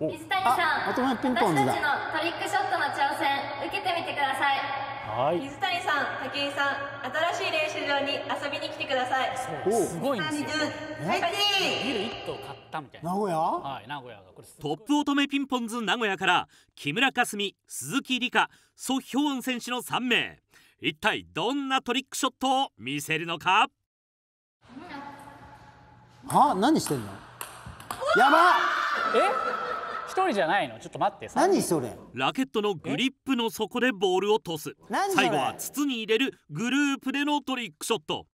水谷さん私たちのトリックショットの挑戦受けてみてくださいはい水谷さん武井さん新しい練習場に遊びに来てくださいすごいんですよビル1棟買ったみたいな名古屋はい名古屋がトップ乙女ピンポンズ名古屋から木村佳純鈴木梨花ソ・ヒョウン選手の3名一体どんなトリックショットを見せるのかあ何してんのやばえじゃないのちょっと待って何それラケットのグリップの底でボールをとす。最後は筒に入れるグループでのトリックショット